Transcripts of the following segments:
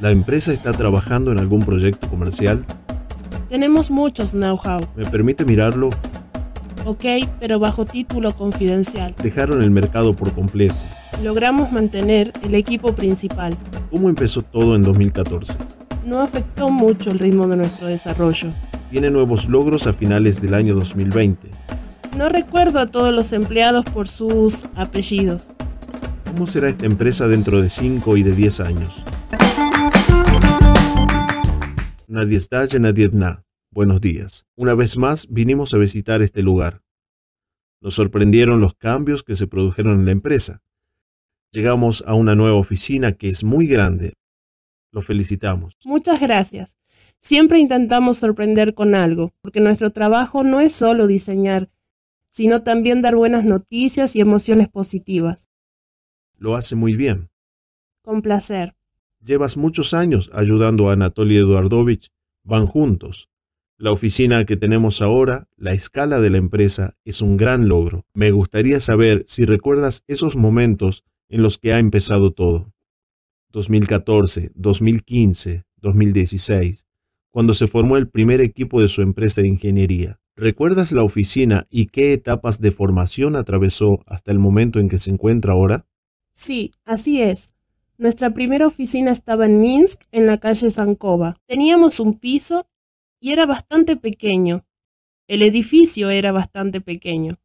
¿La empresa está trabajando en algún proyecto comercial? Tenemos muchos know-how. ¿Me permite mirarlo? Ok, pero bajo título confidencial. Dejaron el mercado por completo. Logramos mantener el equipo principal. ¿Cómo empezó todo en 2014? No afectó mucho el ritmo de nuestro desarrollo. Tiene nuevos logros a finales del año 2020. No recuerdo a todos los empleados por sus apellidos. ¿Cómo será esta empresa dentro de 5 y de 10 años? Nadie Nadietna, buenos días. Una vez más vinimos a visitar este lugar. Nos sorprendieron los cambios que se produjeron en la empresa. Llegamos a una nueva oficina que es muy grande. Lo felicitamos. Muchas gracias. Siempre intentamos sorprender con algo, porque nuestro trabajo no es solo diseñar, sino también dar buenas noticias y emociones positivas. Lo hace muy bien. Con placer. Llevas muchos años ayudando a Anatoly Eduardovich. Van juntos. La oficina que tenemos ahora, la escala de la empresa, es un gran logro. Me gustaría saber si recuerdas esos momentos en los que ha empezado todo. 2014, 2015, 2016, cuando se formó el primer equipo de su empresa de ingeniería. ¿Recuerdas la oficina y qué etapas de formación atravesó hasta el momento en que se encuentra ahora? Sí, así es. Nuestra primera oficina estaba en Minsk, en la calle Sankova. Teníamos un piso y era bastante pequeño. El edificio era bastante pequeño.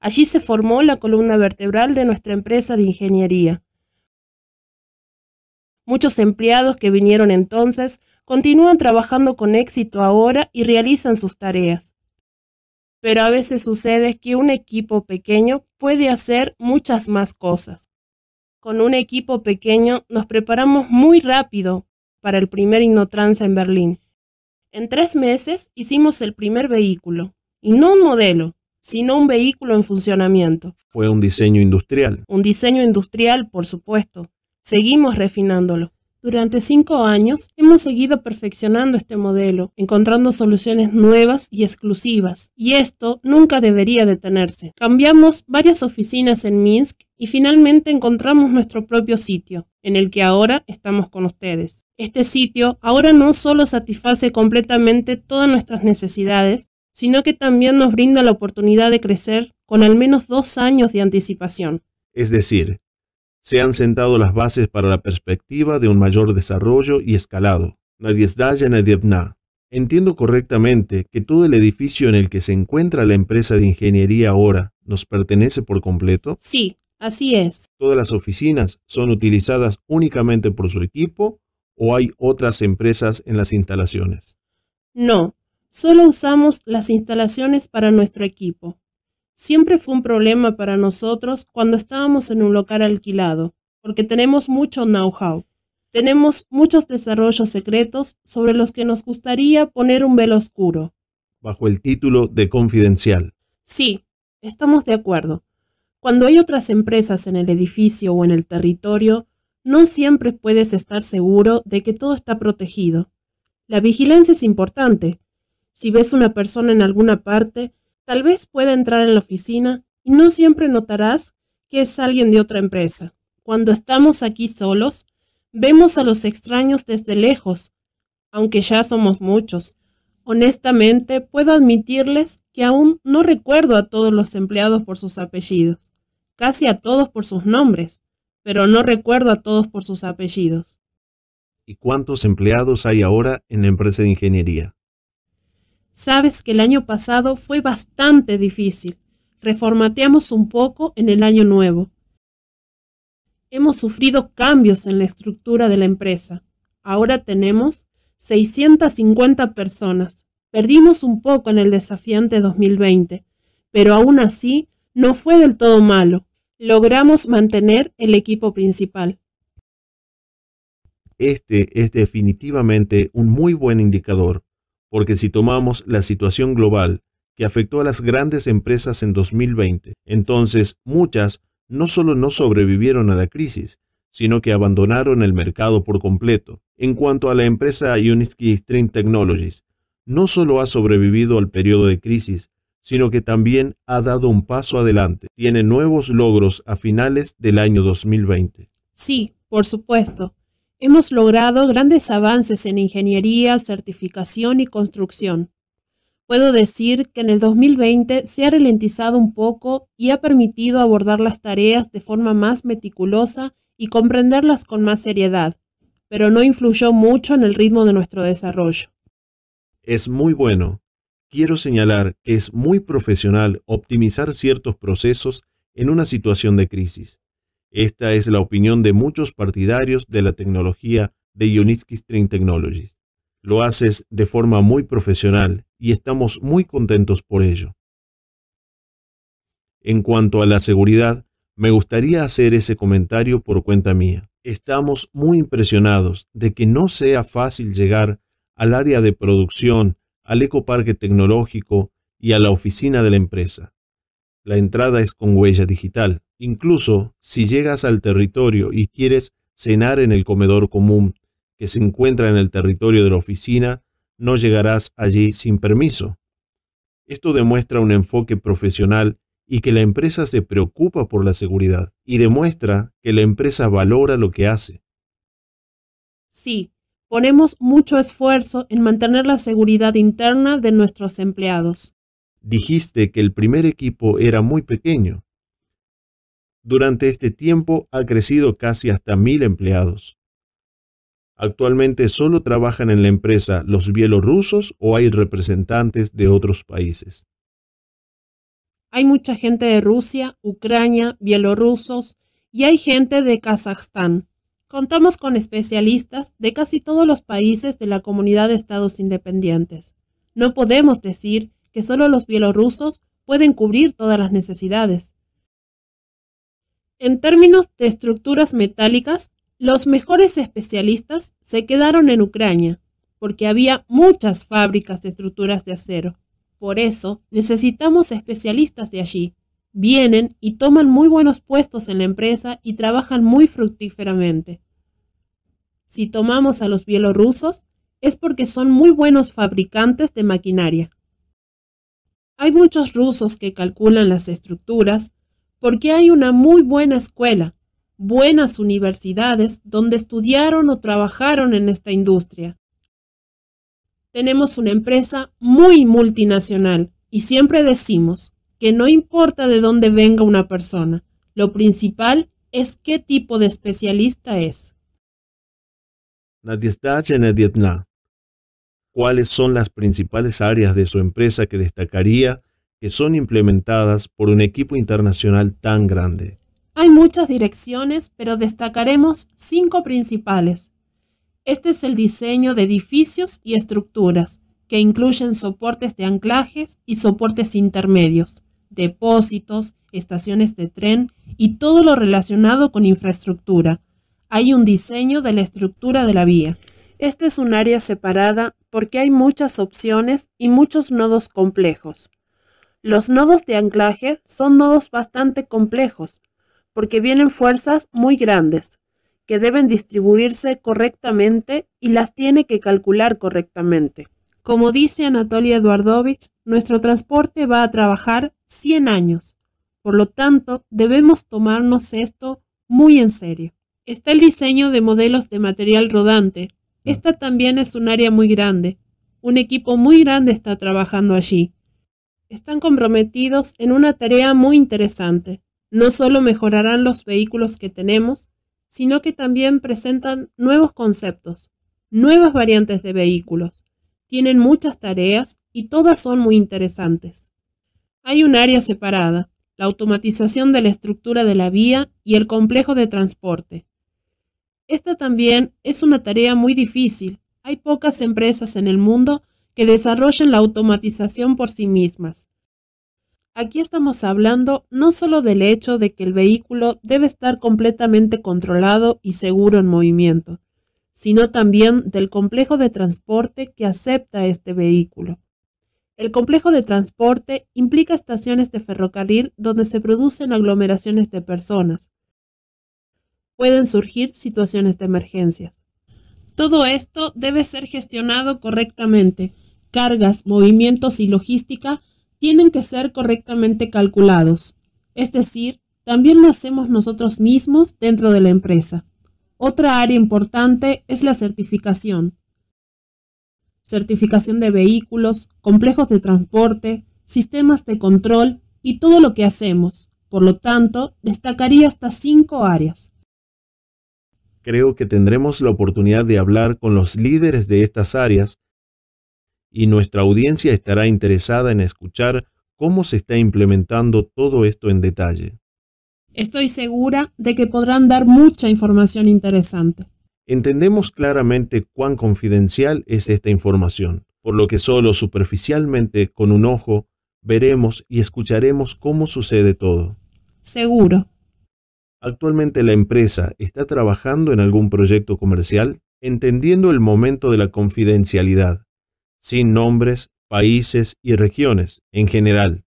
Allí se formó la columna vertebral de nuestra empresa de ingeniería. Muchos empleados que vinieron entonces continúan trabajando con éxito ahora y realizan sus tareas. Pero a veces sucede que un equipo pequeño puede hacer muchas más cosas con un equipo pequeño, nos preparamos muy rápido para el primer Innotrans en Berlín. En tres meses hicimos el primer vehículo, y no un modelo, sino un vehículo en funcionamiento. Fue un diseño industrial. Un diseño industrial, por supuesto. Seguimos refinándolo. Durante cinco años hemos seguido perfeccionando este modelo, encontrando soluciones nuevas y exclusivas, y esto nunca debería detenerse. Cambiamos varias oficinas en Minsk y finalmente encontramos nuestro propio sitio, en el que ahora estamos con ustedes. Este sitio ahora no solo satisface completamente todas nuestras necesidades, sino que también nos brinda la oportunidad de crecer con al menos dos años de anticipación. Es decir, se han sentado las bases para la perspectiva de un mayor desarrollo y escalado. Nadie Nadie Nadievna. Entiendo correctamente que todo el edificio en el que se encuentra la empresa de ingeniería ahora nos pertenece por completo. Sí, así es. ¿Todas las oficinas son utilizadas únicamente por su equipo o hay otras empresas en las instalaciones? No, solo usamos las instalaciones para nuestro equipo siempre fue un problema para nosotros cuando estábamos en un local alquilado, porque tenemos mucho know-how. Tenemos muchos desarrollos secretos sobre los que nos gustaría poner un velo oscuro. Bajo el título de confidencial. Sí, estamos de acuerdo. Cuando hay otras empresas en el edificio o en el territorio, no siempre puedes estar seguro de que todo está protegido. La vigilancia es importante. Si ves una persona en alguna parte, Tal vez pueda entrar en la oficina y no siempre notarás que es alguien de otra empresa. Cuando estamos aquí solos, vemos a los extraños desde lejos, aunque ya somos muchos. Honestamente, puedo admitirles que aún no recuerdo a todos los empleados por sus apellidos, casi a todos por sus nombres, pero no recuerdo a todos por sus apellidos. ¿Y cuántos empleados hay ahora en la empresa de ingeniería? Sabes que el año pasado fue bastante difícil. Reformateamos un poco en el año nuevo. Hemos sufrido cambios en la estructura de la empresa. Ahora tenemos 650 personas. Perdimos un poco en el desafiante 2020, pero aún así no fue del todo malo. Logramos mantener el equipo principal. Este es definitivamente un muy buen indicador porque si tomamos la situación global que afectó a las grandes empresas en 2020, entonces muchas no solo no sobrevivieron a la crisis, sino que abandonaron el mercado por completo. En cuanto a la empresa Uniski String Technologies, no solo ha sobrevivido al periodo de crisis, sino que también ha dado un paso adelante. Tiene nuevos logros a finales del año 2020. Sí, por supuesto hemos logrado grandes avances en ingeniería, certificación y construcción. Puedo decir que en el 2020 se ha ralentizado un poco y ha permitido abordar las tareas de forma más meticulosa y comprenderlas con más seriedad, pero no influyó mucho en el ritmo de nuestro desarrollo. Es muy bueno. Quiero señalar que es muy profesional optimizar ciertos procesos en una situación de crisis. Esta es la opinión de muchos partidarios de la tecnología de Unitsky String Technologies. Lo haces de forma muy profesional y estamos muy contentos por ello. En cuanto a la seguridad, me gustaría hacer ese comentario por cuenta mía. Estamos muy impresionados de que no sea fácil llegar al área de producción, al ecoparque tecnológico y a la oficina de la empresa. La entrada es con huella digital. Incluso si llegas al territorio y quieres cenar en el comedor común que se encuentra en el territorio de la oficina, no llegarás allí sin permiso. Esto demuestra un enfoque profesional y que la empresa se preocupa por la seguridad y demuestra que la empresa valora lo que hace. Sí, ponemos mucho esfuerzo en mantener la seguridad interna de nuestros empleados. Dijiste que el primer equipo era muy pequeño. Durante este tiempo ha crecido casi hasta mil empleados. Actualmente solo trabajan en la empresa los bielorrusos o hay representantes de otros países. Hay mucha gente de Rusia, Ucrania, bielorrusos y hay gente de Kazajstán. Contamos con especialistas de casi todos los países de la comunidad de estados independientes. No podemos decir que solo los bielorrusos pueden cubrir todas las necesidades. En términos de estructuras metálicas, los mejores especialistas se quedaron en Ucrania, porque había muchas fábricas de estructuras de acero. Por eso necesitamos especialistas de allí. Vienen y toman muy buenos puestos en la empresa y trabajan muy fructíferamente. Si tomamos a los bielorrusos, es porque son muy buenos fabricantes de maquinaria. Hay muchos rusos que calculan las estructuras, porque hay una muy buena escuela, buenas universidades donde estudiaron o trabajaron en esta industria. Tenemos una empresa muy multinacional y siempre decimos que no importa de dónde venga una persona, lo principal es qué tipo de especialista es. ¿Cuáles son las principales áreas de su empresa que destacaría que son implementadas por un equipo internacional tan grande. Hay muchas direcciones, pero destacaremos cinco principales. Este es el diseño de edificios y estructuras, que incluyen soportes de anclajes y soportes intermedios, depósitos, estaciones de tren y todo lo relacionado con infraestructura. Hay un diseño de la estructura de la vía. Este es un área separada porque hay muchas opciones y muchos nodos complejos. Los nodos de anclaje son nodos bastante complejos, porque vienen fuerzas muy grandes, que deben distribuirse correctamente y las tiene que calcular correctamente. Como dice Anatoly Eduardovich, nuestro transporte va a trabajar 100 años. Por lo tanto, debemos tomarnos esto muy en serio. Está el diseño de modelos de material rodante. Mm. Esta también es un área muy grande. Un equipo muy grande está trabajando allí están comprometidos en una tarea muy interesante. No solo mejorarán los vehículos que tenemos, sino que también presentan nuevos conceptos, nuevas variantes de vehículos. Tienen muchas tareas y todas son muy interesantes. Hay un área separada, la automatización de la estructura de la vía y el complejo de transporte. Esta también es una tarea muy difícil. Hay pocas empresas en el mundo que desarrollen la automatización por sí mismas. Aquí estamos hablando no solo del hecho de que el vehículo debe estar completamente controlado y seguro en movimiento, sino también del complejo de transporte que acepta este vehículo. El complejo de transporte implica estaciones de ferrocarril donde se producen aglomeraciones de personas. Pueden surgir situaciones de emergencia. Todo esto debe ser gestionado correctamente cargas, movimientos y logística tienen que ser correctamente calculados. Es decir, también lo hacemos nosotros mismos dentro de la empresa. Otra área importante es la certificación. Certificación de vehículos, complejos de transporte, sistemas de control y todo lo que hacemos. Por lo tanto, destacaría hasta cinco áreas. Creo que tendremos la oportunidad de hablar con los líderes de estas áreas y nuestra audiencia estará interesada en escuchar cómo se está implementando todo esto en detalle. Estoy segura de que podrán dar mucha información interesante. Entendemos claramente cuán confidencial es esta información, por lo que solo superficialmente, con un ojo, veremos y escucharemos cómo sucede todo. Seguro. Actualmente la empresa está trabajando en algún proyecto comercial, entendiendo el momento de la confidencialidad sin nombres, países y regiones en general.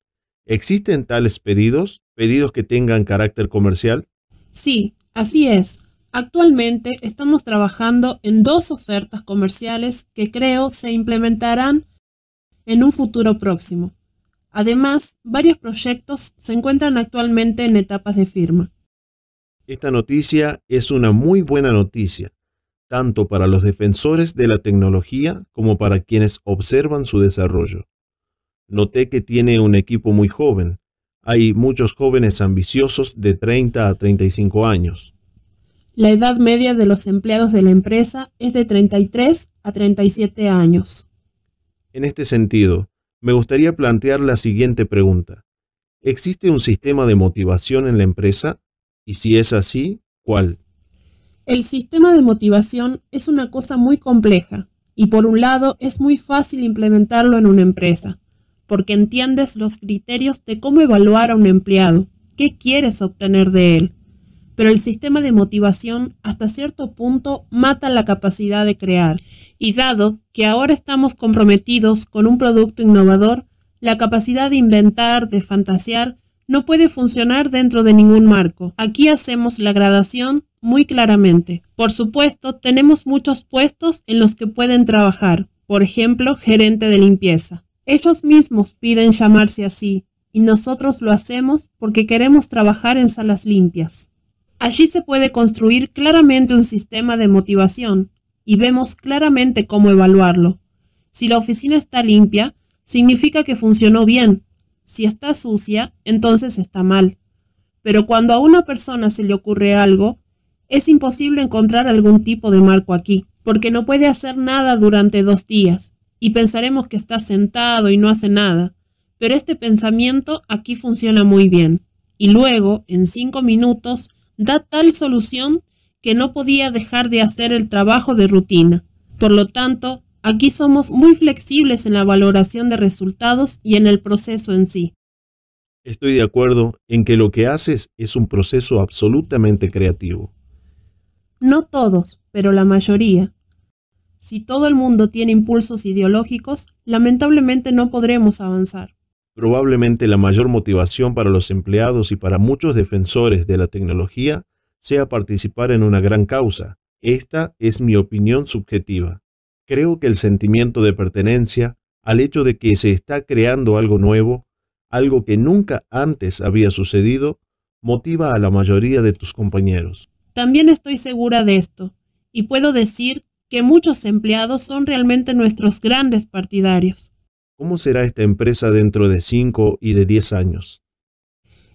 ¿Existen tales pedidos? ¿Pedidos que tengan carácter comercial? Sí, así es. Actualmente estamos trabajando en dos ofertas comerciales que creo se implementarán en un futuro próximo. Además, varios proyectos se encuentran actualmente en etapas de firma. Esta noticia es una muy buena noticia tanto para los defensores de la tecnología como para quienes observan su desarrollo. Noté que tiene un equipo muy joven. Hay muchos jóvenes ambiciosos de 30 a 35 años. La edad media de los empleados de la empresa es de 33 a 37 años. En este sentido, me gustaría plantear la siguiente pregunta. ¿Existe un sistema de motivación en la empresa? Y si es así, ¿cuál? El sistema de motivación es una cosa muy compleja y por un lado es muy fácil implementarlo en una empresa, porque entiendes los criterios de cómo evaluar a un empleado, qué quieres obtener de él. Pero el sistema de motivación hasta cierto punto mata la capacidad de crear, y dado que ahora estamos comprometidos con un producto innovador, la capacidad de inventar, de fantasear, no puede funcionar dentro de ningún marco. Aquí hacemos la gradación muy claramente. Por supuesto, tenemos muchos puestos en los que pueden trabajar, por ejemplo, gerente de limpieza. Ellos mismos piden llamarse así y nosotros lo hacemos porque queremos trabajar en salas limpias. Allí se puede construir claramente un sistema de motivación y vemos claramente cómo evaluarlo. Si la oficina está limpia, significa que funcionó bien, si está sucia, entonces está mal. Pero cuando a una persona se le ocurre algo, es imposible encontrar algún tipo de marco aquí, porque no puede hacer nada durante dos días, y pensaremos que está sentado y no hace nada. Pero este pensamiento aquí funciona muy bien, y luego, en cinco minutos, da tal solución que no podía dejar de hacer el trabajo de rutina. Por lo tanto, Aquí somos muy flexibles en la valoración de resultados y en el proceso en sí. Estoy de acuerdo en que lo que haces es un proceso absolutamente creativo. No todos, pero la mayoría. Si todo el mundo tiene impulsos ideológicos, lamentablemente no podremos avanzar. Probablemente la mayor motivación para los empleados y para muchos defensores de la tecnología sea participar en una gran causa. Esta es mi opinión subjetiva. Creo que el sentimiento de pertenencia al hecho de que se está creando algo nuevo, algo que nunca antes había sucedido, motiva a la mayoría de tus compañeros. También estoy segura de esto, y puedo decir que muchos empleados son realmente nuestros grandes partidarios. ¿Cómo será esta empresa dentro de 5 y de 10 años?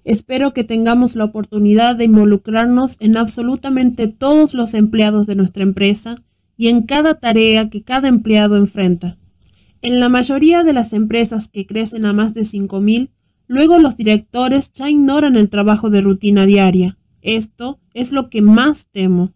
Espero que tengamos la oportunidad de involucrarnos en absolutamente todos los empleados de nuestra empresa y en cada tarea que cada empleado enfrenta. En la mayoría de las empresas que crecen a más de 5.000, luego los directores ya ignoran el trabajo de rutina diaria. Esto es lo que más temo.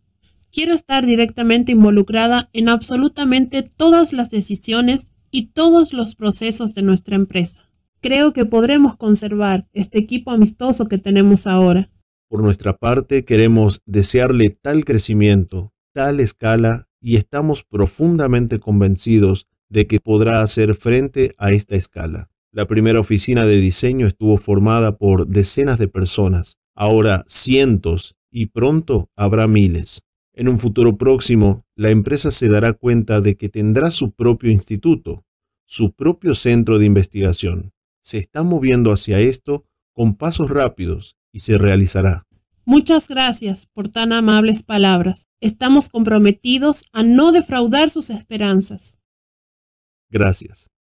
Quiero estar directamente involucrada en absolutamente todas las decisiones y todos los procesos de nuestra empresa. Creo que podremos conservar este equipo amistoso que tenemos ahora. Por nuestra parte, queremos desearle tal crecimiento, tal escala y estamos profundamente convencidos de que podrá hacer frente a esta escala. La primera oficina de diseño estuvo formada por decenas de personas, ahora cientos y pronto habrá miles. En un futuro próximo, la empresa se dará cuenta de que tendrá su propio instituto, su propio centro de investigación. Se está moviendo hacia esto con pasos rápidos y se realizará. Muchas gracias por tan amables palabras. Estamos comprometidos a no defraudar sus esperanzas. Gracias.